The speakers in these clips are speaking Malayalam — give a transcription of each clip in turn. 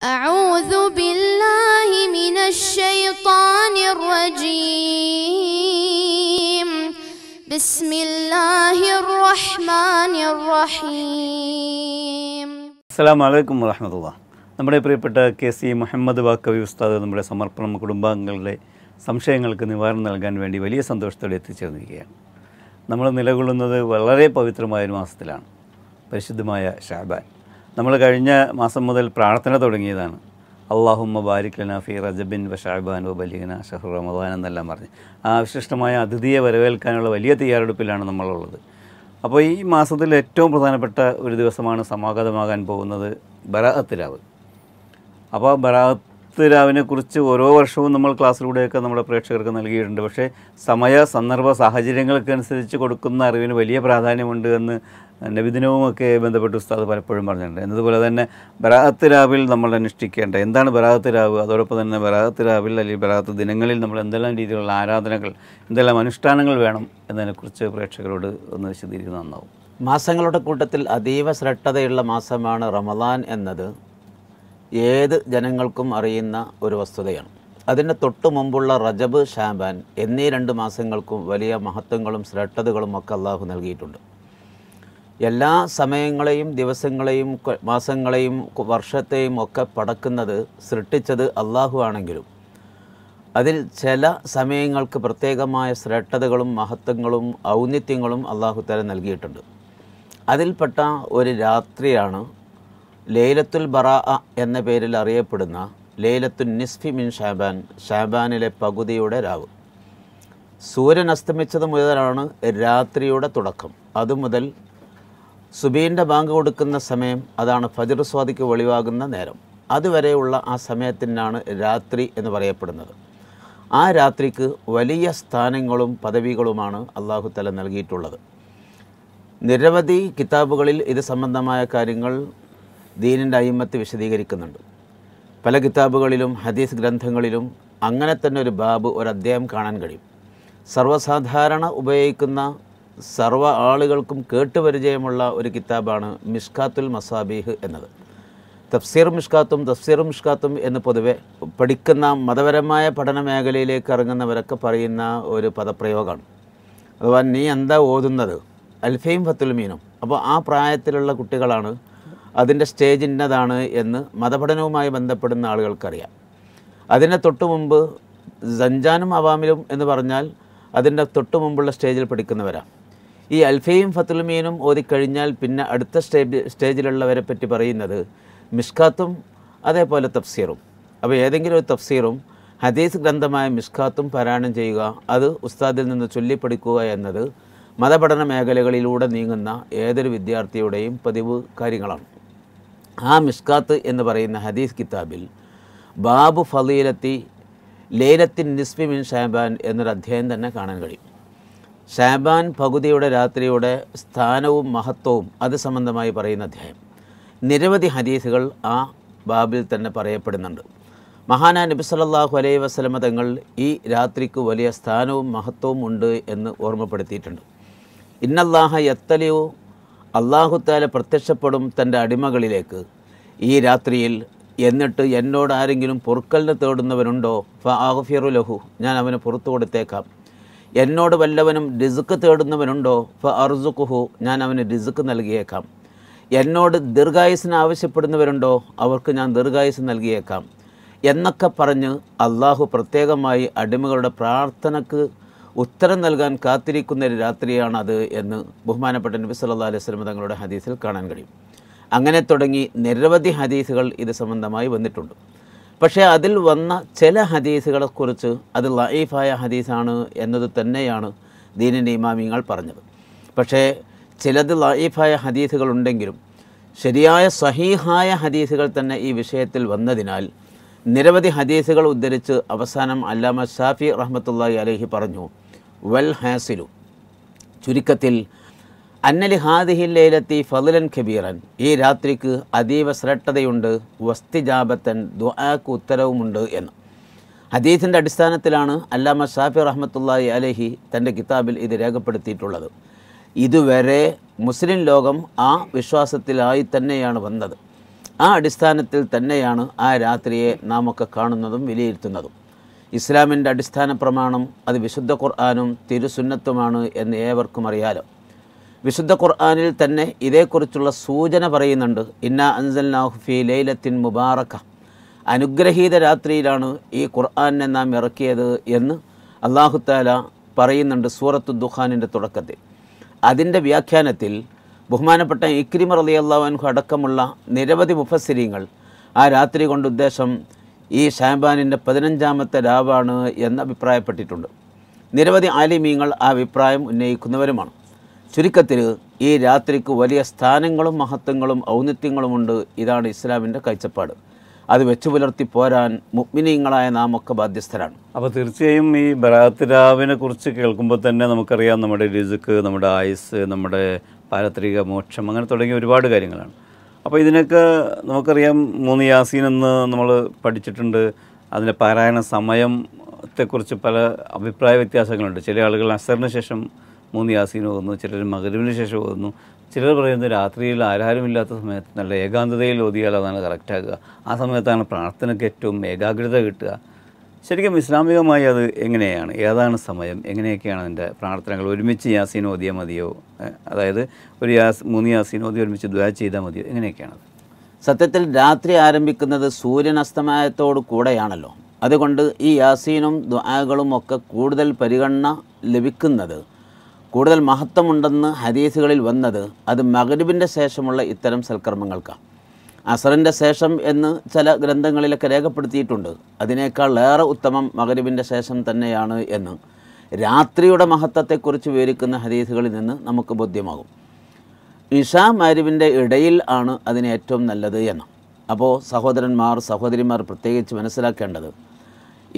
أعوذ بالله من الشيطان الرجيم بسم الله الرحمن الرحيم السلام عليكم ورحمة الله നമ്മുടെ പ്രിയപ്പെട്ട കെ സി മുഹമ്മദ് വാക്കവി ഉസ്താദ് നമ്മുടെ സമർപ്പണം കുടുംബാംഗങ്ങളുടെ സംശയങ്ങൾക്ക് നിവാരണം നൽകാൻ വേണ്ടി വലിയ സന്തോഷത്തോടെ എത്തിച്ചേർന്നിരിക്കുകയാണ് നമ്മൾ നിലകൊള്ളുന്നത് വളരെ പവിത്രമായ ഒരു മാസത്തിലാണ് പരിശുദ്ധമായ ഷാബാൻ നമ്മൾ കഴിഞ്ഞ മാസം മുതൽ പ്രാർത്ഥന തുടങ്ങിയതാണ് അള്ളാഹുമ്മ ബാരിക്ലന ഫി റജബിൻ ബഷാബാൻ വ ബലീന ഷഹർ റമദാൻ എന്നെല്ലാം പറഞ്ഞ് ആ വിശിഷ്ടമായ അതിഥിയെ വരവേൽക്കാനുള്ള വലിയ തയ്യാറെടുപ്പിലാണ് നമ്മളുള്ളത് അപ്പോൾ ഈ മാസത്തിൽ ഏറ്റവും പ്രധാനപ്പെട്ട ഒരു ദിവസമാണ് സമാഗതമാകാൻ പോകുന്നത് ബറാഅത്തിലാവ് അപ്പോൾ ബറാഹത്ത് പത്ത്രാവിനെക്കുറിച്ച് ഓരോ വർഷവും നമ്മൾ ക്ലാസ്സിലൂടെയൊക്കെ നമ്മുടെ പ്രേക്ഷകർക്ക് നൽകിയിട്ടുണ്ട് പക്ഷേ സമയ സന്ദർഭ സാഹചര്യങ്ങൾക്കനുസരിച്ച് കൊടുക്കുന്ന അറിവിന് വലിയ പ്രാധാന്യമുണ്ട് എന്ന് നബിദിനവുമൊക്കെ ബന്ധപ്പെട്ട് ഉസ്താദ് പലപ്പോഴും പറഞ്ഞിട്ടുണ്ട് എന്നതുപോലെ തന്നെ രാവിൽ നമ്മൾ അനുഷ്ഠിക്കേണ്ട എന്താണ് രാവ് അതോടൊപ്പം തന്നെ രാവിൽ അല്ലെങ്കിൽ ബരാഹത്ത് ദിനങ്ങളിൽ നമ്മൾ എന്തെല്ലാം രീതിയിലുള്ള ആരാധനകൾ എന്തെല്ലാം അനുഷ്ഠാനങ്ങൾ വേണം എന്നതിനെക്കുറിച്ച് പ്രേക്ഷകരോട് ഒന്ന് വിശദീകരിക്കുന്ന നന്നാവും മാസങ്ങളുടെ കൂട്ടത്തിൽ അതീവ ശ്രദ്ധതയുള്ള മാസമാണ് റമദാൻ എന്നത് ഏത് ജനങ്ങൾക്കും അറിയുന്ന ഒരു വസ്തുതയാണ് അതിൻ്റെ തൊട്ടു മുമ്പുള്ള റജബ് ഷാബാൻ എന്നീ രണ്ട് മാസങ്ങൾക്കും വലിയ മഹത്വങ്ങളും ശ്രേഷ്ഠതകളും ഒക്കെ അള്ളാഹു നൽകിയിട്ടുണ്ട് എല്ലാ സമയങ്ങളെയും ദിവസങ്ങളെയും മാസങ്ങളെയും വർഷത്തെയും ഒക്കെ പടക്കുന്നത് സൃഷ്ടിച്ചത് അള്ളാഹു ആണെങ്കിലും അതിൽ ചില സമയങ്ങൾക്ക് പ്രത്യേകമായ ശ്രേഷ്ഠതകളും മഹത്വങ്ങളും ഔന്നിത്യങ്ങളും അള്ളാഹു തല നൽകിയിട്ടുണ്ട് അതിൽപ്പെട്ട ഒരു രാത്രിയാണ് ലേലത്തുൽ ബറാ എന്ന പേരിൽ അറിയപ്പെടുന്ന ലേലത്തുൽ നിസ്ഫി മിൻ ഷാബാൻ ഷാബാനിലെ പകുതിയുടെ രാവ് സൂര്യൻ അസ്തമിച്ചത് മുതലാണ് രാത്രിയുടെ തുടക്കം അതു മുതൽ സുബീൻ്റെ ബാങ്ക് കൊടുക്കുന്ന സമയം അതാണ് ഫജർ സ്വാദിക്ക് വെളിവാകുന്ന നേരം അതുവരെയുള്ള ആ സമയത്തിനാണ് രാത്രി എന്ന് പറയപ്പെടുന്നത് ആ രാത്രിക്ക് വലിയ സ്ഥാനങ്ങളും പദവികളുമാണ് അള്ളാഹു തല നൽകിയിട്ടുള്ളത് നിരവധി കിതാബുകളിൽ ഇത് സംബന്ധമായ കാര്യങ്ങൾ ദീനിൻ്റെ അയിമത്ത് വിശദീകരിക്കുന്നുണ്ട് പല കിതാബുകളിലും ഹദീസ് ഗ്രന്ഥങ്ങളിലും അങ്ങനെ തന്നെ ഒരു ബാബ് ഒരു അധ്യായം കാണാൻ കഴിയും സർവ്വസാധാരണ ഉപയോഗിക്കുന്ന സർവ്വ ആളുകൾക്കും കേട്ടുപരിചയമുള്ള ഒരു കിതാബാണ് മിഷ്കാത്തുൽ മസാബീഹ് എന്നത് തഫ്സീർ മിഷ്കാത്തും തഫ്സീർ മിഷ്കാത്തും എന്ന് പൊതുവെ പഠിക്കുന്ന മതപരമായ പഠന മേഖലയിലേക്ക് ഇറങ്ങുന്നവരൊക്കെ പറയുന്ന ഒരു പദപ്രയോഗമാണ് അഥവാ നീ എന്താ ഓതുന്നത് അൽഫയും ഫത്തുൽ മീനും അപ്പോൾ ആ പ്രായത്തിലുള്ള കുട്ടികളാണ് അതിൻ്റെ സ്റ്റേജ് ഇന്നതാണ് എന്ന് മതപഠനവുമായി ബന്ധപ്പെടുന്ന ആളുകൾക്കറിയാം അതിൻ്റെ തൊട്ടു മുമ്പ് സഞ്ചാനും അവാമിലും എന്ന് പറഞ്ഞാൽ അതിൻ്റെ തൊട്ടു മുമ്പുള്ള സ്റ്റേജിൽ പഠിക്കുന്നവരാണ് ഈ അൽഫയും ഫത്തുൽമീനും ഓതിക്കഴിഞ്ഞാൽ പിന്നെ അടുത്ത സ്റ്റേജ് സ്റ്റേജിലുള്ളവരെ പറ്റി പറയുന്നത് മിഷ്കാത്തും അതേപോലെ തഫ്സീറും അപ്പോൾ ഏതെങ്കിലും ഒരു തഫ്സീറും ഹദീസ് ഗ്രന്ഥമായ മിഷ്കാത്തും പാരായണം ചെയ്യുക അത് ഉസ്താദിൽ നിന്ന് ചൊല്ലിപ്പഠിക്കുക എന്നത് മതപഠന മേഖലകളിലൂടെ നീങ്ങുന്ന ഏതൊരു വിദ്യാർത്ഥിയുടെയും പതിവ് കാര്യങ്ങളാണ് ആ മിഷ്കാത്ത് എന്ന് പറയുന്ന ഹദീസ് കിതാബിൽ ബാബു ഫലീലത്തി ലേലത്തിൻ നിസ്ബി മിൻ ഷാബാൻ എന്നൊരു അധ്യായം തന്നെ കാണാൻ കഴിയും ഷാബാൻ പകുതിയുടെ രാത്രിയുടെ സ്ഥാനവും മഹത്വവും അത് സംബന്ധമായി പറയുന്ന അധ്യായം നിരവധി ഹദീസുകൾ ആ ബാബിൽ തന്നെ പറയപ്പെടുന്നുണ്ട് മഹാനാ നബി സല്ലാഹു അലൈ വസ്ലമ തങ്ങൾ ഈ രാത്രിക്ക് വലിയ സ്ഥാനവും മഹത്വവും ഉണ്ട് എന്ന് ഓർമ്മപ്പെടുത്തിയിട്ടുണ്ട് ഇന്നല്ലാഹ യത്തലിയു അള്ളാഹുത്താല പ്രത്യക്ഷപ്പെടും തൻ്റെ അടിമകളിലേക്ക് ഈ രാത്രിയിൽ എന്നിട്ട് എന്നോട് ആരെങ്കിലും പൊറുക്കലിന് തേടുന്നവനുണ്ടോ ഫ ലഹു ഞാൻ അവന് പുറത്തു കൊടുത്തേക്കാം എന്നോട് വല്ലവനും റിസുക്ക് തേടുന്നവനുണ്ടോ ഫ അർസുഖുഹു ഞാൻ അവന് റിസുക്ക് നൽകിയേക്കാം എന്നോട് ദീർഘായുസിന് ആവശ്യപ്പെടുന്നവരുണ്ടോ അവർക്ക് ഞാൻ ദീർഘായുസ് നൽകിയേക്കാം എന്നൊക്കെ പറഞ്ഞ് അള്ളാഹു പ്രത്യേകമായി അടിമകളുടെ പ്രാർത്ഥനക്ക് ഉത്തരം നൽകാൻ കാത്തിരിക്കുന്ന ഒരു രാത്രിയാണത് എന്ന് ബഹുമാനപ്പെട്ട നബി സല്ലാ അലൈഹി സ്വലം തങ്ങളുടെ ഹദീസിൽ കാണാൻ കഴിയും അങ്ങനെ തുടങ്ങി നിരവധി ഹദീസുകൾ ഇത് സംബന്ധമായി വന്നിട്ടുണ്ട് പക്ഷേ അതിൽ വന്ന ചില ഹദീസുകളെക്കുറിച്ച് അത് ലൈഫായ ഹദീസാണ് എന്നത് തന്നെയാണ് ദീനിൻ്റെ ഇമാമിങ്ങൾ പറഞ്ഞത് പക്ഷേ ചിലത് ലൈഫായ ഹദീസുകളുണ്ടെങ്കിലും ശരിയായ സഹീഹായ ഹദീസുകൾ തന്നെ ഈ വിഷയത്തിൽ വന്നതിനാൽ നിരവധി ഹദീസുകൾ ഉദ്ധരിച്ച് അവസാനം അല്ലാമ ഷാഫി റഹ്മത്തുള്ളി അലഹി പറഞ്ഞു വൽ ഹാസിലു ചുരുക്കത്തിൽ അന്നലി ഹാദിഹി ലൈലത്തി ഫലുലൻ ഖബീറൻ ഈ രാത്രിക്ക് അതീവ ശ്രേഷ്ഠതയുണ്ട് വസ്തിജാബത്തൻ ദുആക്ക് ഉത്തരവുമുണ്ട് എന്ന് ഹദീസിൻ്റെ അടിസ്ഥാനത്തിലാണ് അല്ലാമ ഷാഫി റഹ്മത്തുള്ളി അലഹി തൻ്റെ കിതാബിൽ ഇത് രേഖപ്പെടുത്തിയിട്ടുള്ളത് ഇതുവരെ മുസ്ലിം ലോകം ആ വിശ്വാസത്തിലായി തന്നെയാണ് വന്നത് ആ അടിസ്ഥാനത്തിൽ തന്നെയാണ് ആ രാത്രിയെ നാം ഒക്കെ കാണുന്നതും വിലയിരുത്തുന്നതും ഇസ്ലാമിൻ്റെ അടിസ്ഥാന പ്രമാണം അത് വിശുദ്ധ ഖുർആാനും തിരുസുന്നത്തുമാണ് എന്ന് ഏവർക്കും അറിയാലോ വിശുദ്ധ ഖുർആാനിൽ തന്നെ ഇതേക്കുറിച്ചുള്ള സൂചന പറയുന്നുണ്ട് ഇന്ന നാഹുഫി ലൈലത്തിൻ മുബാറക്ക അനുഗ്രഹീത രാത്രിയിലാണ് ഈ ഖുർആാനിനെ നാം ഇറക്കിയത് എന്ന് അള്ളാഹുത്താല പറയുന്നുണ്ട് സൂറത്തു ദുഖാനിൻ്റെ തുടക്കത്തിൽ അതിൻ്റെ വ്യാഖ്യാനത്തിൽ ബഹുമാനപ്പെട്ട ഇക്രിമർ അലി അള്ളാഹുൻഖു അടക്കമുള്ള നിരവധി മുഫസ്സിരിങ്ങൾ ആ രാത്രി കൊണ്ട് ഉദ്ദേശം ഈ ഷാബാനിൻ്റെ പതിനഞ്ചാമത്തെ രാവാണ് എന്ന് അഭിപ്രായപ്പെട്ടിട്ടുണ്ട് നിരവധി ആലിമീങ്ങൾ ആ അഭിപ്രായം ഉന്നയിക്കുന്നവരുമാണ് ചുരുക്കത്തിൽ ഈ രാത്രിക്ക് വലിയ സ്ഥാനങ്ങളും മഹത്വങ്ങളും ഔന്നിത്യങ്ങളുമുണ്ട് ഇതാണ് ഇസ്ലാമിൻ്റെ കാഴ്ചപ്പാട് അത് വെച്ചു പുലർത്തി പോരാൻ മുഗ്മിനീങ്ങളായ നാം ഒക്കെ ബാധ്യസ്ഥരാണ് അപ്പോൾ തീർച്ചയായും ഈ ബറാത്തിരാവിനെ കുറിച്ച് കേൾക്കുമ്പോൾ തന്നെ നമുക്കറിയാം നമ്മുടെ രിസുക്ക് നമ്മുടെ ആയുസ് നമ്മുടെ പാരത്രിക മോക്ഷം അങ്ങനെ തുടങ്ങിയ ഒരുപാട് കാര്യങ്ങളാണ് അപ്പോൾ ഇതിനൊക്കെ നമുക്കറിയാം മൂന്ന് യാസീൻ എന്ന് നമ്മൾ പഠിച്ചിട്ടുണ്ട് അതിൻ്റെ പാരായണ സമയത്തെക്കുറിച്ച് പല അഭിപ്രായ വ്യത്യാസങ്ങളുണ്ട് ചില ആളുകൾ അസറിന് ശേഷം മൂന്ന് യാസീൻ ഓതുന്നു ചിലർ മകരുവിന് ശേഷം ഓതുന്നു ചിലർ പറയുന്നത് രാത്രിയിൽ ആരാരുമില്ലാത്ത സമയത്ത് നല്ല ഏകാന്തതയിൽ ഓതിയാൽ അതാണ് കറക്റ്റാകുക ആ സമയത്താണ് പ്രാർത്ഥനയ്ക്ക് ഏറ്റവും ഏകാഗ്രത കിട്ടുക ശരിക്കും ഇസ്ലാമികമായി അത് എങ്ങനെയാണ് ഏതാണ് സമയം എങ്ങനെയൊക്കെയാണ് അതിൻ്റെ പ്രാർത്ഥനകൾ ഒരുമിച്ച് യാസീൻ ഓതിയാൽ മതിയോ അതായത് ഒരു യാസ് മൂന്ന് യാസീൻ ഓതി ഒരുമിച്ച് ദ്വാ ചെയ്താൽ മതിയോ എങ്ങനെയൊക്കെയാണ് സത്യത്തിൽ രാത്രി ആരംഭിക്കുന്നത് സൂര്യൻ അസ്തമയത്തോടു കൂടെയാണല്ലോ അതുകൊണ്ട് ഈ യാസീനും ദ്വാകളും ഒക്കെ കൂടുതൽ പരിഗണന ലഭിക്കുന്നത് കൂടുതൽ മഹത്വമുണ്ടെന്ന് ഹദീസുകളിൽ വന്നത് അത് മകരുവിൻ്റെ ശേഷമുള്ള ഇത്തരം സൽക്കർമ്മങ്ങൾക്കാണ് അസറിൻ്റെ ശേഷം എന്ന് ചില ഗ്രന്ഥങ്ങളിലൊക്കെ രേഖപ്പെടുത്തിയിട്ടുണ്ട് അതിനേക്കാൾ ഏറെ ഉത്തമം മകരുവിൻ്റെ ശേഷം തന്നെയാണ് എന്ന് രാത്രിയുടെ മഹത്വത്തെക്കുറിച്ച് വിവരിക്കുന്ന ഹദീസുകളിൽ നിന്ന് നമുക്ക് ബോധ്യമാകും ഇഷാ മരുവിൻ്റെ ഇടയിൽ ആണ് അതിന് ഏറ്റവും നല്ലത് എന്ന് അപ്പോൾ സഹോദരന്മാർ സഹോദരിമാർ പ്രത്യേകിച്ച് മനസ്സിലാക്കേണ്ടത്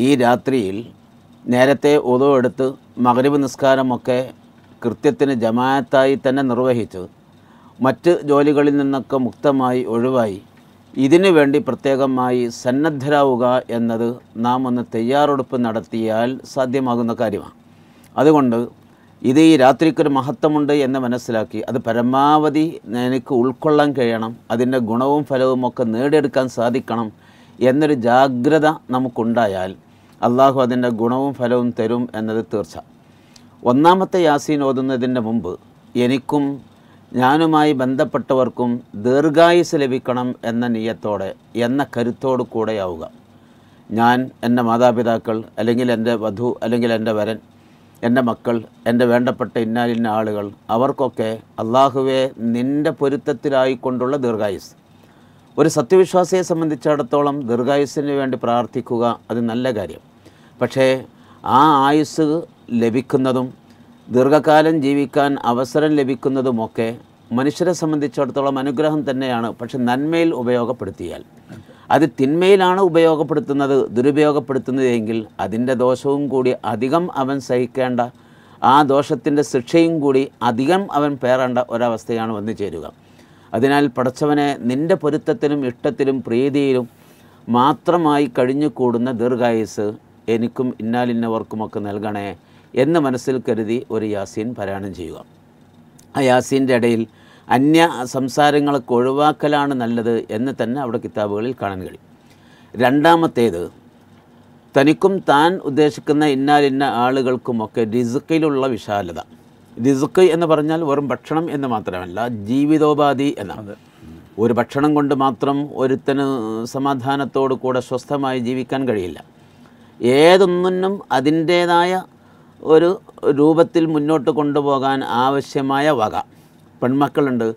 ഈ രാത്രിയിൽ നേരത്തെ ഉതവെടുത്ത് മകരവ് നിസ്കാരമൊക്കെ കൃത്യത്തിന് ജമാഅത്തായി തന്നെ നിർവഹിച്ച് മറ്റ് ജോലികളിൽ നിന്നൊക്കെ മുക്തമായി ഒഴിവായി ഇതിനു വേണ്ടി പ്രത്യേകമായി സന്നദ്ധരാവുക എന്നത് നാം ഒന്ന് തയ്യാറെടുപ്പ് നടത്തിയാൽ സാധ്യമാകുന്ന കാര്യമാണ് അതുകൊണ്ട് ഇത് ഈ രാത്രിക്കൊരു മഹത്വമുണ്ട് എന്ന് മനസ്സിലാക്കി അത് പരമാവധി എനിക്ക് ഉൾക്കൊള്ളാൻ കഴിയണം അതിൻ്റെ ഗുണവും ഫലവും ഒക്കെ നേടിയെടുക്കാൻ സാധിക്കണം എന്നൊരു ജാഗ്രത നമുക്കുണ്ടായാൽ അള്ളാഹു അതിൻ്റെ ഗുണവും ഫലവും തരും എന്നത് തീർച്ച ഒന്നാമത്തെ യാസീൻ ഓതുന്നതിൻ്റെ മുമ്പ് എനിക്കും ഞാനുമായി ബന്ധപ്പെട്ടവർക്കും ദീർഘായുസ് ലഭിക്കണം എന്ന നിയത്തോടെ എന്ന കരുത്തോടു കൂടെയാവുക ഞാൻ എൻ്റെ മാതാപിതാക്കൾ അല്ലെങ്കിൽ എൻ്റെ വധു അല്ലെങ്കിൽ എൻ്റെ വരൻ എൻ്റെ മക്കൾ എൻ്റെ വേണ്ടപ്പെട്ട ഇന്നാലിന്ന ആളുകൾ അവർക്കൊക്കെ അള്ളാഹുവെ നിൻ്റെ പൊരുത്തത്തിലായിക്കൊണ്ടുള്ള ദീർഘായുസ് ഒരു സത്യവിശ്വാസിയെ സംബന്ധിച്ചിടത്തോളം ദീർഘായുസ്സിന് വേണ്ടി പ്രാർത്ഥിക്കുക അത് നല്ല കാര്യം പക്ഷേ ആ ആയുസ് ലഭിക്കുന്നതും ദീർഘകാലം ജീവിക്കാൻ അവസരം ലഭിക്കുന്നതുമൊക്കെ മനുഷ്യരെ സംബന്ധിച്ചിടത്തോളം അനുഗ്രഹം തന്നെയാണ് പക്ഷെ നന്മയിൽ ഉപയോഗപ്പെടുത്തിയാൽ അത് തിന്മയിലാണ് ഉപയോഗപ്പെടുത്തുന്നത് ദുരുപയോഗപ്പെടുത്തുന്നതെങ്കിൽ അതിൻ്റെ ദോഷവും കൂടി അധികം അവൻ സഹിക്കേണ്ട ആ ദോഷത്തിൻ്റെ ശിക്ഷയും കൂടി അധികം അവൻ പേറേണ്ട ഒരവസ്ഥയാണ് വന്നു ചേരുക അതിനാൽ പടച്ചവനെ നിൻ്റെ പൊരുത്തത്തിലും ഇഷ്ടത്തിലും പ്രീതിയിലും മാത്രമായി കഴിഞ്ഞു കൂടുന്ന ദീർഘായുസ് എനിക്കും ഇന്നാലിന്നവർക്കുമൊക്കെ നൽകണേ എന്ന് മനസ്സിൽ കരുതി ഒരു യാസീൻ പാരായണം ചെയ്യുക ആ യാസീൻ്റെ ഇടയിൽ അന്യ സംസാരങ്ങളൊക്കെ ഒഴിവാക്കലാണ് നല്ലത് എന്ന് തന്നെ അവിടെ കിതാബുകളിൽ കാണാൻ കഴിയും രണ്ടാമത്തേത് തനിക്കും താൻ ഉദ്ദേശിക്കുന്ന ഇന്നാലിന്ന ആളുകൾക്കുമൊക്കെ റിസുക്കിലുള്ള വിശാലത റിസുക്ക് എന്ന് പറഞ്ഞാൽ വെറും ഭക്ഷണം എന്ന് മാത്രമല്ല ജീവിതോപാധി എന്നാണ് ഒരു ഭക്ഷണം കൊണ്ട് മാത്രം ഒരുത്തന് സമാധാനത്തോടു കൂടെ സ്വസ്ഥമായി ജീവിക്കാൻ കഴിയില്ല ഏതൊന്നിനും അതിൻ്റേതായ ഒരു രൂപത്തിൽ മുന്നോട്ട് കൊണ്ടുപോകാൻ ആവശ്യമായ വക പെൺമക്കളുണ്ട്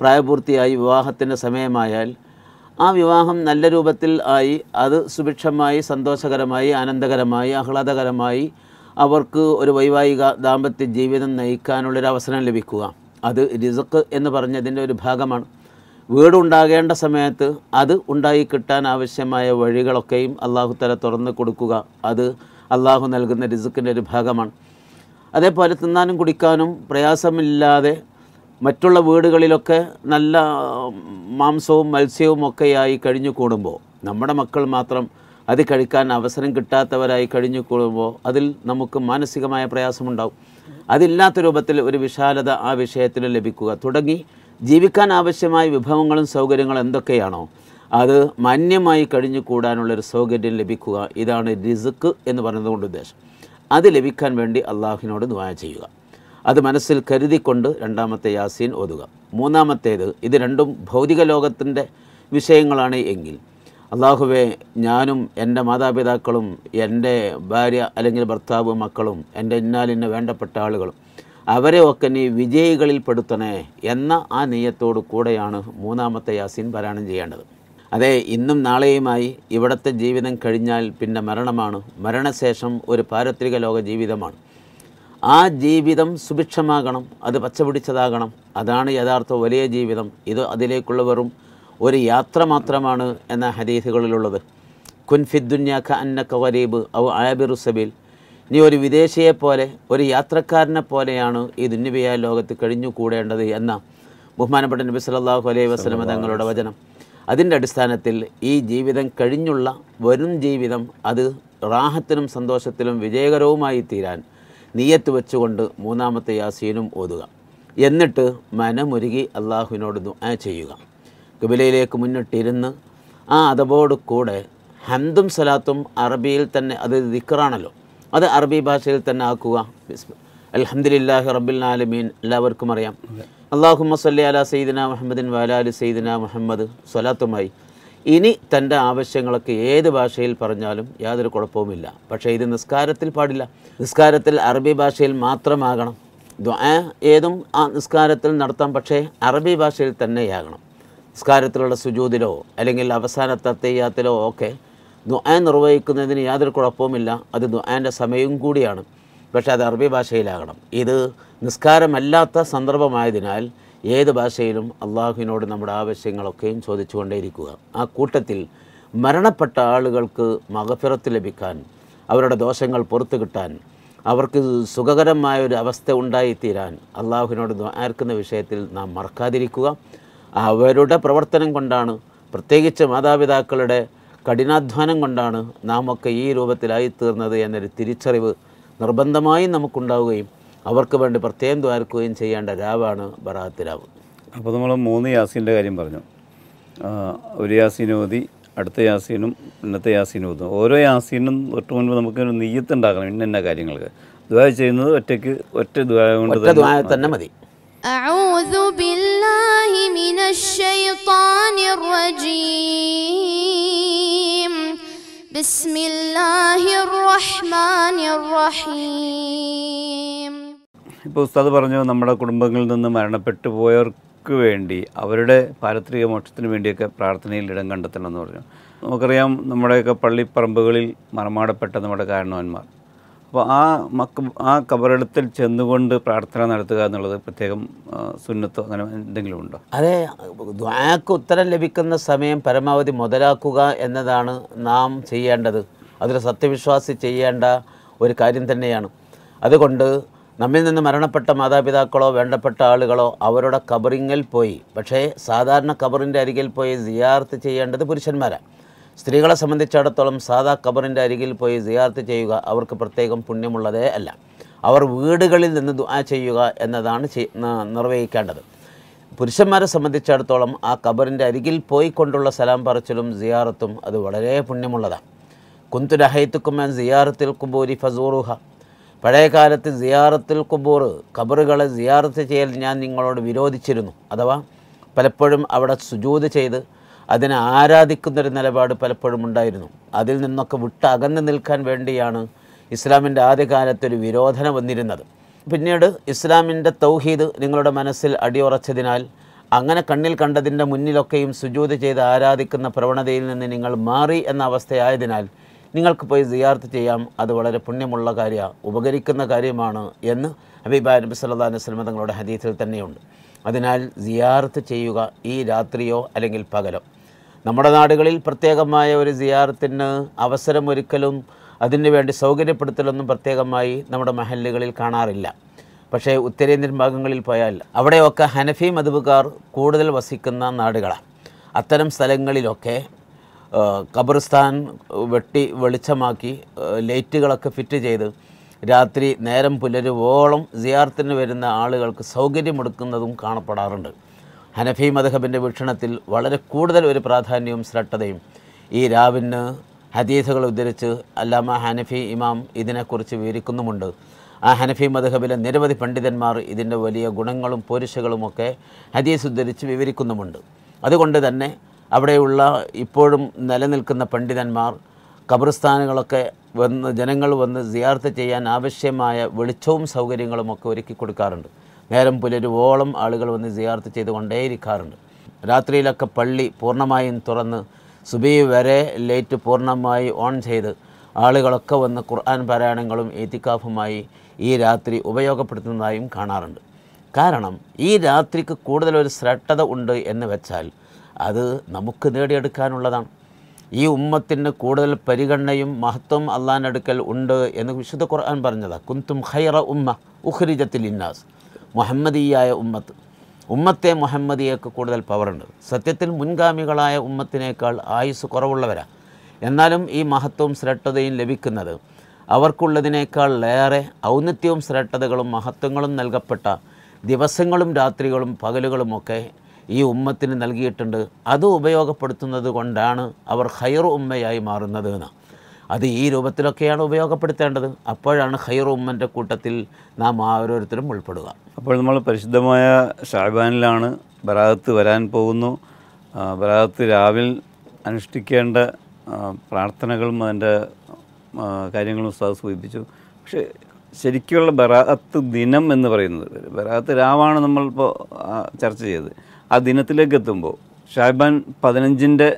പ്രായപൂർത്തിയായി വിവാഹത്തിൻ്റെ സമയമായാൽ ആ വിവാഹം നല്ല രൂപത്തിൽ ആയി അത് സുഭിക്ഷമായി സന്തോഷകരമായി ആനന്ദകരമായി ആഹ്ലാദകരമായി അവർക്ക് ഒരു വൈവാഹിക ദാമ്പത്യ ജീവിതം നയിക്കാനുള്ളൊരു അവസരം ലഭിക്കുക അത് റിസക്ക് എന്ന് പറഞ്ഞതിൻ്റെ ഒരു ഭാഗമാണ് വീടുണ്ടാകേണ്ട സമയത്ത് അത് ഉണ്ടായി കിട്ടാൻ ആവശ്യമായ വഴികളൊക്കെയും അള്ളാഹുത്തല തുറന്ന് കൊടുക്കുക അത് അള്ളാഹു നൽകുന്ന റിസുക്കിൻ്റെ ഒരു ഭാഗമാണ് അതേപോലെ തിന്നാനും കുടിക്കാനും പ്രയാസമില്ലാതെ മറ്റുള്ള വീടുകളിലൊക്കെ നല്ല മാംസവും മത്സ്യവും ഒക്കെയായി കഴിഞ്ഞു കൂടുമ്പോൾ നമ്മുടെ മക്കൾ മാത്രം അത് കഴിക്കാൻ അവസരം കിട്ടാത്തവരായി കഴിഞ്ഞു കൂടുമ്പോൾ അതിൽ നമുക്ക് മാനസികമായ പ്രയാസമുണ്ടാവും അതില്ലാത്ത രൂപത്തിൽ ഒരു വിശാലത ആ വിഷയത്തിൽ ലഭിക്കുക തുടങ്ങി ജീവിക്കാൻ ആവശ്യമായ വിഭവങ്ങളും സൗകര്യങ്ങളും എന്തൊക്കെയാണോ അത് മാന്യമായി കഴിഞ്ഞു കൂടാനുള്ളൊരു സൗകര്യം ലഭിക്കുക ഇതാണ് റിസുക്ക് എന്ന് പറയുന്നത് ഉദ്ദേശം അത് ലഭിക്കാൻ വേണ്ടി അള്ളാഹുവിനോട് ദ്വാ ചെയ്യുക അത് മനസ്സിൽ കരുതിക്കൊണ്ട് രണ്ടാമത്തെ യാസീൻ ഓതുക മൂന്നാമത്തേത് ഇത് രണ്ടും ഭൗതിക ലോകത്തിൻ്റെ വിഷയങ്ങളാണ് എങ്കിൽ അള്ളാഹുവെ ഞാനും എൻ്റെ മാതാപിതാക്കളും എൻ്റെ ഭാര്യ അല്ലെങ്കിൽ ഭർത്താവ് മക്കളും എൻ്റെ ഇന്നാലിന് വേണ്ടപ്പെട്ട ആളുകളും അവരെ ഒക്കെ നീ വിജയികളിൽ പെടുത്തണേ എന്ന ആ നെയ്യത്തോടു കൂടെയാണ് മൂന്നാമത്തെ യാസീൻ പാരായണം ചെയ്യേണ്ടത് അതെ ഇന്നും നാളെയുമായി ഇവിടുത്തെ ജീവിതം കഴിഞ്ഞാൽ പിന്നെ മരണമാണ് മരണശേഷം ഒരു പാരത്രിക ലോക ജീവിതമാണ് ആ ജീവിതം സുഭിക്ഷമാകണം അത് പച്ചപിടിച്ചതാകണം അതാണ് യഥാർത്ഥ വലിയ ജീവിതം ഇത് അതിലേക്കുള്ള വെറും ഒരു യാത്ര മാത്രമാണ് എന്ന ഹദീസുകളിലുള്ളത് കുൻഫിദ്ദുന്യാഖ അന്നക്ക വരീബ് ഔ ആബിറു സബീൽ നീ ഒരു വിദേശിയെ പോലെ ഒരു യാത്രക്കാരനെ പോലെയാണ് ഈ ദുന്യവിയായ ലോകത്ത് കഴിഞ്ഞുകൂടേണ്ടത് എന്ന ബഹുമാനപ്പെട്ട നബി സല്ലാഹു അലൈഹി വസ്ലമ തങ്ങളുടെ വചനം അതിൻ്റെ അടിസ്ഥാനത്തിൽ ഈ ജീവിതം കഴിഞ്ഞുള്ള വരും ജീവിതം അത് റാഹത്തിനും സന്തോഷത്തിലും വിജയകരവുമായി തീരാൻ നീയത്ത് വെച്ചുകൊണ്ട് മൂന്നാമത്തെ യാസീനും ഓതുക എന്നിട്ട് മനമൊരുകി അള്ളാഹുവിനോട് ദുആ ചെയ്യുക കിബിലയിലേക്ക് മുന്നിട്ടിരുന്ന് ആ അതബോട് കൂടെ ഹന്തും സലാത്തും അറബിയിൽ തന്നെ അത് ദിക്കറാണല്ലോ അത് അറബി ഭാഷയിൽ തന്നെ ആക്കുക അലഹമ്മദില്ലാഹി റബ്ബിൽ ആലമീൻ എല്ലാവർക്കും അറിയാം അള്ളാഹുമ്മ സല്ലി അല സയ്യിദിന മുഹമ്മദിൻ വാലാലി സയ്യിദിന മുഹമ്മദ് സ്വലാത്തുമായി ഇനി തൻ്റെ ആവശ്യങ്ങളൊക്കെ ഏത് ഭാഷയിൽ പറഞ്ഞാലും യാതൊരു കുഴപ്പവുമില്ല പക്ഷേ ഇത് നിസ്കാരത്തിൽ പാടില്ല നിസ്കാരത്തിൽ അറബി ഭാഷയിൽ മാത്രമാകണം ഏതും ആ നിസ്കാരത്തിൽ നടത്താം പക്ഷേ അറബി ഭാഷയിൽ തന്നെയാകണം നിസ്കാരത്തിലുള്ള സുജൂതിലോ അല്ലെങ്കിൽ അവസാനത്തെ തെയ്യാത്തിലോ ഒക്കെ ദുആ നിർവഹിക്കുന്നതിന് യാതൊരു കുഴപ്പവുമില്ല അത് ദുആൻ്റെ സമയവും കൂടിയാണ് പക്ഷേ അത് അറബി ഭാഷയിലാകണം ഇത് നിസ്കാരമല്ലാത്ത സന്ദർഭമായതിനാൽ ഏത് ഭാഷയിലും അള്ളാഹുവിനോട് നമ്മുടെ ആവശ്യങ്ങളൊക്കെയും ചോദിച്ചുകൊണ്ടേയിരിക്കുക ആ കൂട്ടത്തിൽ മരണപ്പെട്ട ആളുകൾക്ക് മകഫിറത്ത് ലഭിക്കാൻ അവരുടെ ദോഷങ്ങൾ പുറത്തു കിട്ടാൻ അവർക്ക് സുഖകരമായ ഒരു അവസ്ഥ ഉണ്ടായിത്തീരാൻ അള്ളാഹുവിനോട് ആർക്കുന്ന വിഷയത്തിൽ നാം മറക്കാതിരിക്കുക അവരുടെ പ്രവർത്തനം കൊണ്ടാണ് പ്രത്യേകിച്ച് മാതാപിതാക്കളുടെ കഠിനാധ്വാനം കൊണ്ടാണ് നാം ഒക്കെ ഈ രൂപത്തിലായിത്തീർന്നത് എന്നൊരു തിരിച്ചറിവ് നിർബന്ധമായും നമുക്കുണ്ടാവുകയും അവർക്ക് വേണ്ടി പ്രത്യേകം ദ്വാരക്കുകയും ചെയ്യേണ്ട രാവാണ് ബറാത്ത് രാവ് അപ്പോൾ നമ്മൾ മൂന്ന് യാസീൻ്റെ കാര്യം പറഞ്ഞു ഒരു യാസീനോതി അടുത്ത യാസീനും ഇന്നത്തെ യാസീനും ഓരോ യാസീനും തൊട്ട് മുൻപ് നമുക്ക് ഒരു ഉണ്ടാക്കണം ഇന്ന ഇന്ന കാര്യങ്ങൾക്ക് ദ്വാര ചെയ്യുന്നത് ഒറ്റയ്ക്ക് ഒറ്റ ദ്വാര തന്നെ മതി أعوذ بالله من ഇപ്പോൾ ഉസ്താദ് പറഞ്ഞു നമ്മുടെ കുടുംബങ്ങളിൽ നിന്ന് മരണപ്പെട്ടു പോയവർക്ക് വേണ്ടി അവരുടെ പാരത്രിക മോക്ഷത്തിന് വേണ്ടിയൊക്കെ പ്രാർത്ഥനയിൽ ഇടം കണ്ടെത്തണമെന്ന് പറഞ്ഞു നമുക്കറിയാം നമ്മുടെയൊക്കെ പള്ളിപ്പറമ്പുകളിൽ മറമാടപ്പെട്ട നമ്മുടെ കാരണവന്മാർ അപ്പോൾ ആ മക്ക ആ കബറിടത്തിൽ ചെന്നുകൊണ്ട് പ്രാർത്ഥന നടത്തുക എന്നുള്ളത് പ്രത്യേകം സുന്നത്തോ അങ്ങനെ എന്തെങ്കിലും ഉണ്ടോ അതെ ദ്വാക്ക് ഉത്തരം ലഭിക്കുന്ന സമയം പരമാവധി മുതലാക്കുക എന്നതാണ് നാം ചെയ്യേണ്ടത് അതൊരു സത്യവിശ്വാസി ചെയ്യേണ്ട ഒരു കാര്യം തന്നെയാണ് അതുകൊണ്ട് നമ്മിൽ നിന്ന് മരണപ്പെട്ട മാതാപിതാക്കളോ വേണ്ടപ്പെട്ട ആളുകളോ അവരുടെ കബറിങ്ങിൽ പോയി പക്ഷേ സാധാരണ കബറിൻ്റെ അരികിൽ പോയി സിയാർത്ത് ചെയ്യേണ്ടത് പുരുഷന്മാരാണ് സ്ത്രീകളെ സംബന്ധിച്ചിടത്തോളം സാധാ കബറിൻ്റെ അരികിൽ പോയി സിയാർത്ത് ചെയ്യുക അവർക്ക് പ്രത്യേകം പുണ്യമുള്ളതേ അല്ല അവർ വീടുകളിൽ നിന്ന് ദുആ ചെയ്യുക എന്നതാണ് നിർവഹിക്കേണ്ടത് പുരുഷന്മാരെ സംബന്ധിച്ചിടത്തോളം ആ കബറിൻ്റെ അരികിൽ പോയി കൊണ്ടുള്ള സലാം പറച്ചിലും സിയാറത്തും അത് വളരെ പുണ്യമുള്ളതാണ് കുന്തുരഹൈത്തുക്കുമൻ സിയാറത്തിൽ കുബൂരി ഫസൂറുഹ പഴയ കാലത്ത് സിയാറത്തുൽ കുബൂർ കബറുകളെ സിയാറത്ത് ചെയ്യൽ ഞാൻ നിങ്ങളോട് വിരോധിച്ചിരുന്നു അഥവാ പലപ്പോഴും അവിടെ സുജൂത് ചെയ്ത് അതിനെ ആരാധിക്കുന്നൊരു നിലപാട് പലപ്പോഴും ഉണ്ടായിരുന്നു അതിൽ നിന്നൊക്കെ വിട്ട് അകന്നു നിൽക്കാൻ വേണ്ടിയാണ് ഇസ്ലാമിൻ്റെ ആദ്യകാലത്തൊരു വിരോധന വന്നിരുന്നത് പിന്നീട് ഇസ്ലാമിൻ്റെ തൗഹീദ് നിങ്ങളുടെ മനസ്സിൽ അടിയുറച്ചതിനാൽ അങ്ങനെ കണ്ണിൽ കണ്ടതിൻ്റെ മുന്നിലൊക്കെയും സുജൂത് ചെയ്ത് ആരാധിക്കുന്ന പ്രവണതയിൽ നിന്ന് നിങ്ങൾ മാറി എന്ന അവസ്ഥയായതിനാൽ നിങ്ങൾക്ക് പോയി സിയാർത്ത് ചെയ്യാം അത് വളരെ പുണ്യമുള്ള കാര്യമാണ് ഉപകരിക്കുന്ന കാര്യമാണ് എന്ന് ഹബീബ നബി സല്ലാ വസ്ലമ തങ്ങളുടെ ഹദീസിൽ തന്നെയുണ്ട് അതിനാൽ സിയാർത്ത് ചെയ്യുക ഈ രാത്രിയോ അല്ലെങ്കിൽ പകലോ നമ്മുടെ നാടുകളിൽ പ്രത്യേകമായ ഒരു സിയാർത്തിന് അവസരമൊരുക്കലും അതിന് വേണ്ടി സൗകര്യപ്പെടുത്തലൊന്നും പ്രത്യേകമായി നമ്മുടെ മഹല്ലുകളിൽ കാണാറില്ല പക്ഷേ ഉത്തരേന്ത്യൻ ഭാഗങ്ങളിൽ പോയാൽ അവിടെയൊക്കെ ഹനഫി മധുബുകാർ കൂടുതൽ വസിക്കുന്ന നാടുകളാണ് അത്തരം സ്ഥലങ്ങളിലൊക്കെ ഖബർസ്ഥാൻ വെട്ടി വെളിച്ചമാക്കി ലൈറ്റുകളൊക്കെ ഫിറ്റ് ചെയ്ത് രാത്രി നേരം പുലരുവോളം സിയാർത്തിന് വരുന്ന ആളുകൾക്ക് സൗകര്യമെടുക്കുന്നതും കാണപ്പെടാറുണ്ട് ഹനഫി മധബിൻ്റെ വീക്ഷണത്തിൽ വളരെ കൂടുതൽ ഒരു പ്രാധാന്യവും ശ്രദ്ധയും ഈ രാവിന് ഹദീസുകൾ ഉദ്ധരിച്ച് അല്ലാമ ഹനഫി ഇമാം ഇതിനെക്കുറിച്ച് വിവരിക്കുന്നുമുണ്ട് ആ ഹനഫി മധബിലെ നിരവധി പണ്ഡിതന്മാർ ഇതിൻ്റെ വലിയ ഗുണങ്ങളും പോരിശകളും ഹദീസ് ഉദ്ധരിച്ച് വിവരിക്കുന്നുമുണ്ട് അതുകൊണ്ട് തന്നെ അവിടെയുള്ള ഇപ്പോഴും നിലനിൽക്കുന്ന പണ്ഡിതന്മാർ കബറിസ്ഥാനുകളൊക്കെ വന്ന് ജനങ്ങൾ വന്ന് സിയാർത്ത് ചെയ്യാൻ ആവശ്യമായ വെളിച്ചവും സൗകര്യങ്ങളുമൊക്കെ ഒരുക്കി കൊടുക്കാറുണ്ട് നേരം പുലരുവോളം ആളുകൾ വന്ന് സിയാർത്ത് ചെയ്തുകൊണ്ടേയിരിക്കാറുണ്ട് രാത്രിയിലൊക്കെ പള്ളി പൂർണ്ണമായും തുറന്ന് സുബി വരെ ലൈറ്റ് പൂർണ്ണമായി ഓൺ ചെയ്ത് ആളുകളൊക്കെ വന്ന് ഖുർആൻ പാരായണങ്ങളും ഏത്തിക്കാഫുമായി ഈ രാത്രി ഉപയോഗപ്പെടുത്തുന്നതായും കാണാറുണ്ട് കാരണം ഈ രാത്രിക്ക് കൂടുതലൊരു ശ്രേഷ്ഠത ഉണ്ട് എന്ന് വെച്ചാൽ അത് നമുക്ക് നേടിയെടുക്കാനുള്ളതാണ് ഈ ഉമ്മത്തിന് കൂടുതൽ പരിഗണനയും മഹത്വം അടുക്കൽ ഉണ്ട് എന്ന് വിശുദ്ധ ഖുർആൻ പറഞ്ഞതാണ് കുന്തും ഖൈറ ഉമ്മ ഉഹ്രിജത്തിൽ ഇന്നാസ് മുഹമ്മദീയായ ഉമ്മത്ത് ഉമ്മത്തെ മുഹമ്മദിയേക്ക് കൂടുതൽ പവറുണ്ട് സത്യത്തിൽ മുൻഗാമികളായ ഉമ്മത്തിനേക്കാൾ ആയുസ് കുറവുള്ളവരാണ് എന്നാലും ഈ മഹത്വവും ശ്രേഷ്ഠതയും ലഭിക്കുന്നത് അവർക്കുള്ളതിനേക്കാൾ ഏറെ ഔന്നത്യവും ശ്രേഷ്ഠതകളും മഹത്വങ്ങളും നൽകപ്പെട്ട ദിവസങ്ങളും രാത്രികളും പകലുകളുമൊക്കെ ഈ ഉമ്മത്തിന് നൽകിയിട്ടുണ്ട് അത് ഉപയോഗപ്പെടുത്തുന്നത് കൊണ്ടാണ് അവർ ഹൈർ ഉമ്മയായി മാറുന്നത് എന്ന് അത് ഈ രൂപത്തിലൊക്കെയാണ് ഉപയോഗപ്പെടുത്തേണ്ടത് അപ്പോഴാണ് ഹൈർ ഉമ്മൻ്റെ കൂട്ടത്തിൽ നാം ഓരോരുത്തരും ഉൾപ്പെടുക അപ്പോൾ നമ്മൾ പരിശുദ്ധമായ ഷാബാനിലാണ് ബറാത്ത് വരാൻ പോകുന്നു ബറാത്ത് രാവിലെ അനുഷ്ഠിക്കേണ്ട പ്രാർത്ഥനകളും അതിൻ്റെ കാര്യങ്ങളും ഉസ്താദ് സൂചിപ്പിച്ചു പക്ഷേ ശരിക്കുള്ള ബറാത്ത് ദിനം എന്ന് പറയുന്നത് ബറാത്ത് രാവാണ് നമ്മളിപ്പോൾ ചർച്ച ചെയ്തത് ആ ദിനത്തിലേക്ക് എത്തുമ്പോൾ ഷാബാൻ പതിനഞ്ചിൻ്റെ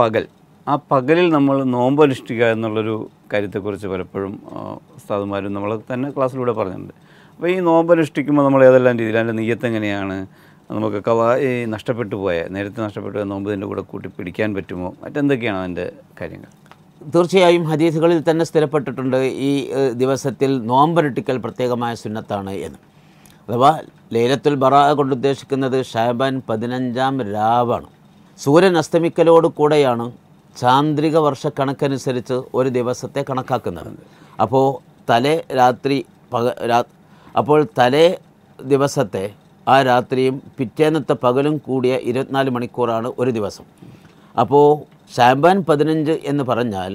പകൽ ആ പകലിൽ നമ്മൾ അനുഷ്ഠിക്കുക എന്നുള്ളൊരു കാര്യത്തെക്കുറിച്ച് പലപ്പോഴും ഉസ്താദുമാരും നമ്മൾ തന്നെ ക്ലാസ്സിലൂടെ പറഞ്ഞിട്ടുണ്ട് അപ്പോൾ ഈ അനുഷ്ഠിക്കുമ്പോൾ നമ്മൾ ഏതെല്ലാം രീതിയിൽ അതിൻ്റെ നെയ്യത്ത് എങ്ങനെയാണ് നമുക്ക് കവാ ഈ നഷ്ടപ്പെട്ടു പോയ നേരത്തെ നഷ്ടപ്പെട്ടു പോയ നോമ്പതിൻ്റെ കൂടെ കൂട്ടി പിടിക്കാൻ പറ്റുമോ മറ്റെന്തൊക്കെയാണ് അതിൻ്റെ കാര്യങ്ങൾ തീർച്ചയായും ഹദീസുകളിൽ തന്നെ സ്ഥിരപ്പെട്ടിട്ടുണ്ട് ഈ ദിവസത്തിൽ നോമ്പരട്ടിക്കൽ പ്രത്യേകമായ സുന്നത്താണ് എന്ന് അഥവാ ലൈലത്തുൽ ബറാ കൊണ്ട് ഉദ്ദേശിക്കുന്നത് ഷാബാൻ പതിനഞ്ചാം രാവാണ് സൂര്യൻ അസ്തമിക്കലോട് കൂടെയാണ് ചാന്ദ്രിക വർഷക്കണക്കനുസരിച്ച് ഒരു ദിവസത്തെ കണക്കാക്കുന്നത് അപ്പോൾ തലേ രാത്രി പക അപ്പോൾ തലേ ദിവസത്തെ ആ രാത്രിയും പിറ്റേന്നത്തെ പകലും കൂടിയ ഇരുപത്തിനാല് മണിക്കൂറാണ് ഒരു ദിവസം അപ്പോൾ ഷാബാൻ പതിനഞ്ച് എന്ന് പറഞ്ഞാൽ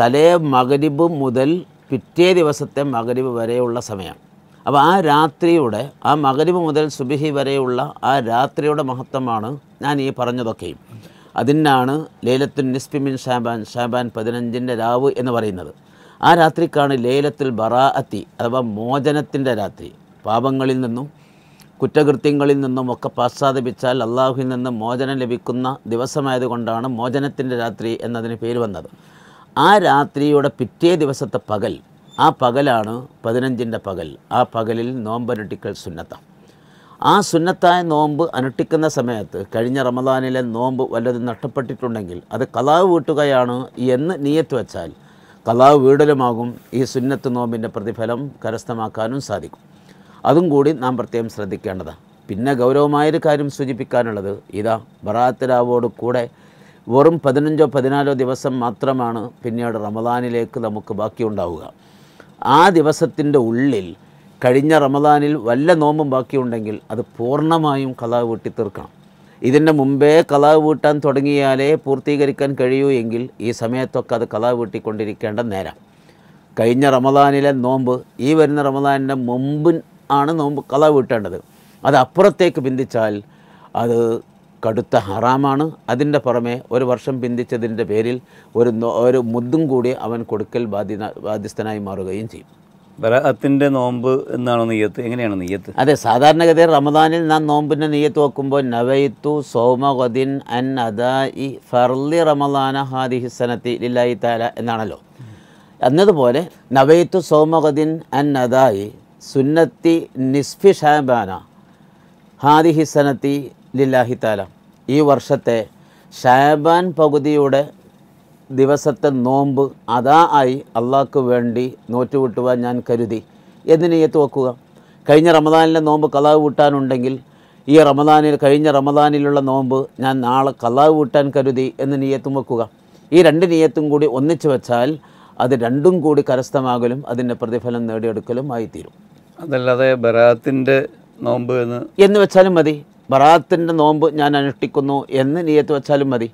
തലേ മകരിബ് മുതൽ പിറ്റേ ദിവസത്തെ മകരിബ് വരെയുള്ള സമയം അപ്പോൾ ആ രാത്രിയുടെ ആ മകരിവ് മുതൽ സുബിഹി വരെയുള്ള ആ രാത്രിയുടെ മഹത്വമാണ് ഞാൻ ഈ പറഞ്ഞതൊക്കെയും അതിനാണ് ലേലത്തുൽ നിസ്പിമിൻ ഷാബാൻ ഷാബാൻ പതിനഞ്ചിൻ്റെ രാവ് എന്ന് പറയുന്നത് ആ രാത്രിക്കാണ് ലേലത്തിൽ ബറാഅത്തി അഥവാ മോചനത്തിൻ്റെ രാത്രി പാപങ്ങളിൽ നിന്നും കുറ്റകൃത്യങ്ങളിൽ നിന്നും ഒക്കെ പശ്ചാത്തപിച്ചാൽ അള്ളാഹുവിൽ നിന്ന് മോചനം ലഭിക്കുന്ന ദിവസമായതുകൊണ്ടാണ് മോചനത്തിൻ്റെ രാത്രി എന്നതിന് പേര് വന്നത് ആ രാത്രിയുടെ പിറ്റേ ദിവസത്തെ പകൽ ആ പകലാണ് പതിനഞ്ചിൻ്റെ പകൽ ആ പകലിൽ നോമ്പ് അനുട്ടിക്കൽ സുന്നത്ത ആ സുന്നത്തായ നോമ്പ് അനുഷ്ഠിക്കുന്ന സമയത്ത് കഴിഞ്ഞ റമദാനിലെ നോമ്പ് വല്ലത് നഷ്ടപ്പെട്ടിട്ടുണ്ടെങ്കിൽ അത് കലാവ് വീട്ടുകയാണ് എന്ന് നീയത്ത് വെച്ചാൽ കലാവ് വീടലുമാകും ഈ സുന്നത്ത് നോമ്പിൻ്റെ പ്രതിഫലം കരസ്ഥമാക്കാനും സാധിക്കും അതും കൂടി നാം പ്രത്യേകം ശ്രദ്ധിക്കേണ്ടതാണ് പിന്നെ ഗൗരവമായൊരു കാര്യം സൂചിപ്പിക്കാനുള്ളത് ഇതാ ബറാത്തിരാവോട് കൂടെ വെറും പതിനഞ്ചോ പതിനാലോ ദിവസം മാത്രമാണ് പിന്നീട് റമദാനിലേക്ക് നമുക്ക് ബാക്കിയുണ്ടാവുക ആ ദിവസത്തിൻ്റെ ഉള്ളിൽ കഴിഞ്ഞ റമദാനിൽ വല്ല നോമ്പും ബാക്കിയുണ്ടെങ്കിൽ അത് പൂർണ്ണമായും കലാവ് വെട്ടിത്തീർക്കണം ഇതിൻ്റെ മുമ്പേ കലാവ് വീട്ടാൻ തുടങ്ങിയാലേ പൂർത്തീകരിക്കാൻ കഴിയൂ എങ്കിൽ ഈ സമയത്തൊക്കെ അത് കലാവ് വീട്ടിക്കൊണ്ടിരിക്കേണ്ട നേരം കഴിഞ്ഞ റമദാനിലെ നോമ്പ് ഈ വരുന്ന റമദാനിൻ്റെ മുമ്പ് ആണ് നോമ്പ് കലാവ് വീട്ടേണ്ടത് അത് അപ്പുറത്തേക്ക് ബിന്ദിച്ചാൽ അത് കടുത്ത ഹറാമാണ് അതിൻ്റെ പുറമെ ഒരു വർഷം പിന്തിച്ചതിൻ്റെ പേരിൽ ഒരു ഒരു മുദ്ദും കൂടി അവൻ കൊടുക്കൽ ബാധ്യ ബാധ്യസ്ഥനായി മാറുകയും ചെയ്യും ബറാഅത്തിൻ്റെ നോമ്പ് എന്നാണ് നെയ്യത്ത് എങ്ങനെയാണ് നെയ്യത്ത് അതെ സാധാരണഗതിയിൽ റമദാനിൽ നാം നോമ്പിൻ്റെ നെയ്യത്ത് വെക്കുമ്പോൾ നവൈത്തു സോമഗദിൻ അൻ ഇ ഫർലി റമദാന ഹാദിഹി ഹിസനത്തി ലില്ലായി താല എന്നാണല്ലോ എന്നതുപോലെ നവൈത്തു സോമഗദിൻ അൻ അദായി സുന്നത്തി നിസ്ഫി ഷാബാന ഹാദിഹി ഹിസനത്തി ലില്ലാഹി താല ഈ വർഷത്തെ ഷാബാൻ പകുതിയുടെ ദിവസത്തെ നോമ്പ് അതാ ആയി അള്ളാഹ്ക്ക് വേണ്ടി നോറ്റുവിട്ടുവാൻ ഞാൻ കരുതി എന്നിനെയത്ത് വെക്കുക കഴിഞ്ഞ റമദാനിലെ നോമ്പ് കലാവ് വിട്ടാനുണ്ടെങ്കിൽ ഈ റമദാനിൽ കഴിഞ്ഞ റമദാനിലുള്ള നോമ്പ് ഞാൻ നാളെ കലാവ് വിട്ടാൻ കരുതി എന്ന് നീയത്തും വെക്കുക ഈ രണ്ട് നീയത്തും കൂടി ഒന്നിച്ചു വെച്ചാൽ അത് രണ്ടും കൂടി കരസ്ഥമാകലും അതിൻ്റെ പ്രതിഫലം നേടിയെടുക്കലും ആയിത്തീരും അതല്ലാതെ ബറാത്തിൻ്റെ നോമ്പ് എന്ന് എന്ന് വെച്ചാലും മതി ബറാത്തിൻ്റെ നോമ്പ് ഞാൻ അനുഷ്ഠിക്കുന്നു എന്ന് നീയത്ത് വെച്ചാലും മതി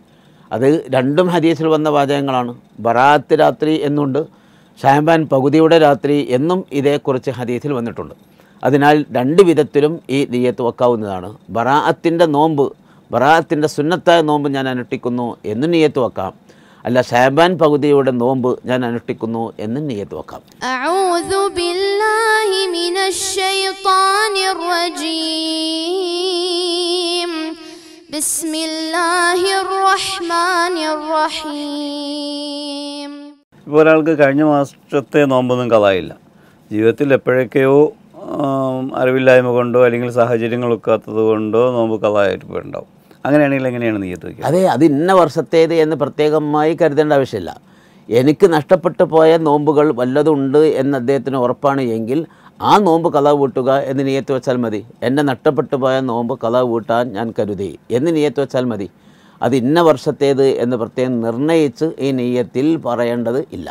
അത് രണ്ടും ഹദീസിൽ വന്ന വാചകങ്ങളാണ് ബറാത്ത് രാത്രി എന്നുണ്ട് ഷാബാൻ പകുതിയുടെ രാത്രി എന്നും ഇതേക്കുറിച്ച് ഹദീസിൽ വന്നിട്ടുണ്ട് അതിനാൽ രണ്ട് വിധത്തിലും ഈ നീയത്ത് വെക്കാവുന്നതാണ് ബറാഅത്തിൻ്റെ നോമ്പ് ബറാഅത്തിൻ്റെ സുന്നത്തായ നോമ്പ് ഞാൻ അനുഷ്ഠിക്കുന്നു എന്ന് നീയത്ത് വെക്കാം അല്ല സാബാൻ പകുതിയുടെ നോമ്പ് ഞാൻ അനുഷ്ഠിക്കുന്നു എന്ന് നീയത്ത് വെക്കാം ഇപ്പോൾ ഒരാൾക്ക് കഴിഞ്ഞ മാസത്തെ നോമ്പൊന്നും കളായില്ല ജീവിതത്തിൽ എപ്പോഴൊക്കെയോ അറിവില്ലായ്മ കൊണ്ടോ അല്ലെങ്കിൽ സാഹചര്യങ്ങളൊക്കാത്തത് കൊണ്ടോ നോമ്പ് കഥായിട്ട് പോയിട്ടുണ്ടാവും അങ്ങനെയാണെങ്കിൽ എങ്ങനെയാണ് നീയത്ത് വയ്ക്കുക അതെ അത് ഇന്ന വർഷത്തേത് എന്ന് പ്രത്യേകമായി കരുതേണ്ട ആവശ്യമില്ല എനിക്ക് നഷ്ടപ്പെട്ടു പോയ നോമ്പുകൾ വല്ലതുണ്ട് എന്ന് അദ്ദേഹത്തിന് ഉറപ്പാണ് എങ്കിൽ ആ നോമ്പ് കലാവ് വീട്ടുക എന്ന് നീയത്ത് വെച്ചാൽ മതി എൻ്റെ നഷ്ടപ്പെട്ടു പോയ നോമ്പ് കലാവ് വീട്ടാൻ ഞാൻ കരുതി എന്ന് നീയത്ത് വെച്ചാൽ മതി അത് ഇന്ന വർഷത്തേത് എന്ന് പ്രത്യേകം നിർണയിച്ച് ഈ നെയ്യത്തിൽ പറയേണ്ടത് ഇല്ല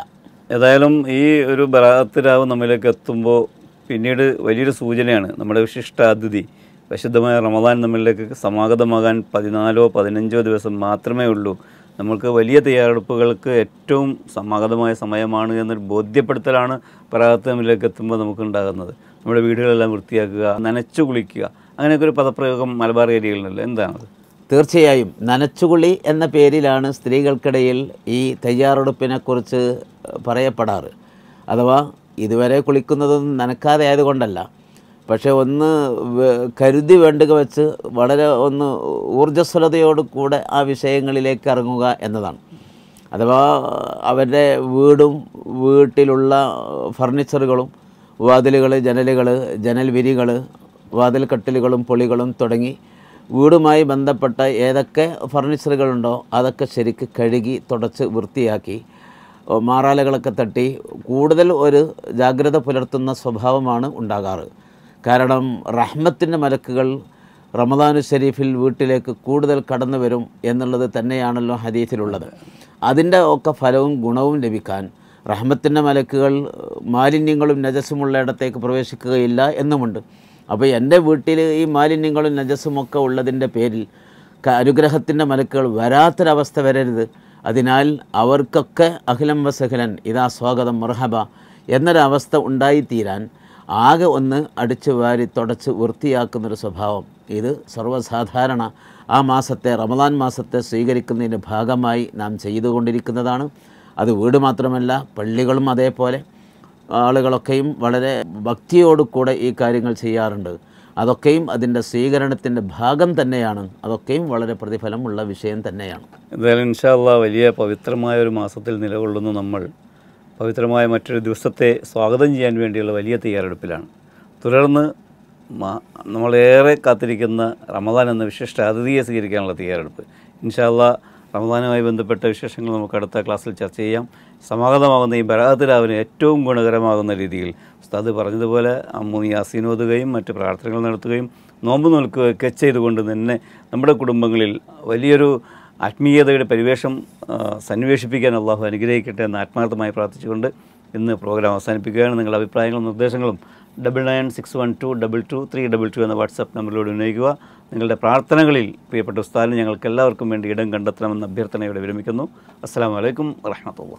ഏതായാലും ഈ ഒരു ബലാത്തിരാവ് നമ്മിലേക്ക് എത്തുമ്പോൾ പിന്നീട് വലിയൊരു സൂചനയാണ് നമ്മുടെ വിശിഷ്ടാതിഥി വിശുദ്ധമായ റമദാൻ നമ്മളിലേക്ക് സമാഗതമാകാൻ പതിനാലോ പതിനഞ്ചോ ദിവസം മാത്രമേ ഉള്ളൂ നമ്മൾക്ക് വലിയ തയ്യാറെടുപ്പുകൾക്ക് ഏറ്റവും സമാഗതമായ സമയമാണ് എന്നൊരു ബോധ്യപ്പെടുത്തലാണ് പ്രാർത്ഥനയിലേക്ക് എത്തുമ്പോൾ നമുക്കുണ്ടാകുന്നത് നമ്മുടെ വീടുകളെല്ലാം വൃത്തിയാക്കുക നനച്ചു കുളിക്കുക അങ്ങനെയൊക്കെ ഒരു പദപ്രയോഗം മലബാർ ഏരിയകളിലല്ല എന്താണത് തീർച്ചയായും നനച്ചുകുളി എന്ന പേരിലാണ് സ്ത്രീകൾക്കിടയിൽ ഈ തയ്യാറെടുപ്പിനെക്കുറിച്ച് പറയപ്പെടാറ് അഥവാ ഇതുവരെ കുളിക്കുന്നതൊന്നും നനക്കാതെ ആയതുകൊണ്ടല്ല പക്ഷേ ഒന്ന് കരുതി വേണ്ടുക വെച്ച് വളരെ ഒന്ന് ഊർജ്ജസ്വലതയോട് കൂടെ ആ വിഷയങ്ങളിലേക്ക് ഇറങ്ങുക എന്നതാണ് അഥവാ അവരുടെ വീടും വീട്ടിലുള്ള ഫർണിച്ചറുകളും വാതിലുകൾ ജനലുകൾ ജനൽ വിരികൾ വാതിൽ കട്ടിലുകളും പൊളികളും തുടങ്ങി വീടുമായി ബന്ധപ്പെട്ട ഏതൊക്കെ ഫർണിച്ചറുകളുണ്ടോ അതൊക്കെ ശരിക്ക് കഴുകി തുടച്ച് വൃത്തിയാക്കി മാറാലകളൊക്കെ തട്ടി കൂടുതൽ ഒരു ജാഗ്രത പുലർത്തുന്ന സ്വഭാവമാണ് ഉണ്ടാകാറ് കാരണം റഹ്മത്തിൻ്റെ മലക്കുകൾ റമദാനു ഷരീഫിൽ വീട്ടിലേക്ക് കൂടുതൽ കടന്നു വരും എന്നുള്ളത് തന്നെയാണല്ലോ ഹദീഫിലുള്ളത് അതിൻ്റെ ഒക്കെ ഫലവും ഗുണവും ലഭിക്കാൻ റഹ്മത്തിൻ്റെ മലക്കുകൾ മാലിന്യങ്ങളും നജസ്സുമുള്ള ഇടത്തേക്ക് പ്രവേശിക്കുകയില്ല എന്നുമുണ്ട് അപ്പോൾ എൻ്റെ വീട്ടിൽ ഈ മാലിന്യങ്ങളും നജസ്സുമൊക്കെ ഉള്ളതിൻ്റെ പേരിൽ അനുഗ്രഹത്തിൻ്റെ മലക്കുകൾ വരാത്തൊരവസ്ഥ വരരുത് അതിനാൽ അവർക്കൊക്കെ അഖിലം വസഖിലൻ ഇതാ സ്വാഗതം മർഹബ എന്നൊരവസ്ഥ ഉണ്ടായിത്തീരാൻ ആകെ ഒന്ന് അടിച്ച് വാരി തുടച്ച് വൃത്തിയാക്കുന്നൊരു സ്വഭാവം ഇത് സർവ്വസാധാരണ ആ മാസത്തെ റമദാൻ മാസത്തെ സ്വീകരിക്കുന്നതിൻ്റെ ഭാഗമായി നാം ചെയ്തുകൊണ്ടിരിക്കുന്നതാണ് അത് വീട് മാത്രമല്ല പള്ളികളും അതേപോലെ ആളുകളൊക്കെയും വളരെ ഭക്തിയോടുകൂടെ ഈ കാര്യങ്ങൾ ചെയ്യാറുണ്ട് അതൊക്കെയും അതിൻ്റെ സ്വീകരണത്തിൻ്റെ ഭാഗം തന്നെയാണ് അതൊക്കെയും വളരെ പ്രതിഫലമുള്ള വിഷയം തന്നെയാണ് എന്തായാലും ഇൻഷാല്ല വലിയ പവിത്രമായ ഒരു മാസത്തിൽ നിലകൊള്ളുന്നു നമ്മൾ പവിത്രമായ മറ്റൊരു ദിവസത്തെ സ്വാഗതം ചെയ്യാൻ വേണ്ടിയുള്ള വലിയ തയ്യാറെടുപ്പിലാണ് തുടർന്ന് നമ്മളേറെ കാത്തിരിക്കുന്ന റമദാൻ എന്ന വിശിഷ്ട അതിഥിയെ സ്വീകരിക്കാനുള്ള തയ്യാറെടുപ്പ് ഇൻഷാല്ല റമദാനുമായി ബന്ധപ്പെട്ട വിശേഷങ്ങൾ നമുക്ക് അടുത്ത ക്ലാസ്സിൽ ചർച്ച ചെയ്യാം സമാഗതമാകുന്ന ഈ ബരാത്തിലാവിന് ഏറ്റവും ഗുണകരമാകുന്ന രീതിയിൽ ഉസ്താദ് പറഞ്ഞതുപോലെ അമ്മൂനി യാസീനോതുകയും മറ്റ് പ്രാർത്ഥനകൾ നടത്തുകയും നോമ്പ് നോൽക്കുകയൊക്കെ ചെയ്തുകൊണ്ട് തന്നെ നമ്മുടെ കുടുംബങ്ങളിൽ വലിയൊരു ആത്മീയതയുടെ പരിവേഷം സന്വേഷിപ്പിക്കാൻ അള്ളാഹു അനുഗ്രഹിക്കട്ടെ എന്ന് ആത്മാർത്ഥമായി പ്രാർത്ഥിച്ചുകൊണ്ട് ഇന്ന് പ്രോഗ്രാം അവസാനിപ്പിക്കുകയാണ് നിങ്ങളുടെ അഭിപ്രായങ്ങളും നിർദ്ദേശങ്ങളും double nine six one two double two three double two എന്ന വാട്സപ്പ് നമ്പറിലൂടെ ഉന്നയിക്കുക നിങ്ങളുടെ പ്രാർത്ഥനകളിൽ പ്രിയപ്പെട്ട ഉസ്താദിന് ഞങ്ങൾക്ക് എല്ലാവർക്കും വേണ്ടി ഇടം കണ്ടെത്തണമെന്ന അഭ്യർത്ഥനയോടെ വിരമിക്കുന്നു അസ്സാം വലൈക്കും വറഹമത്തുള്ള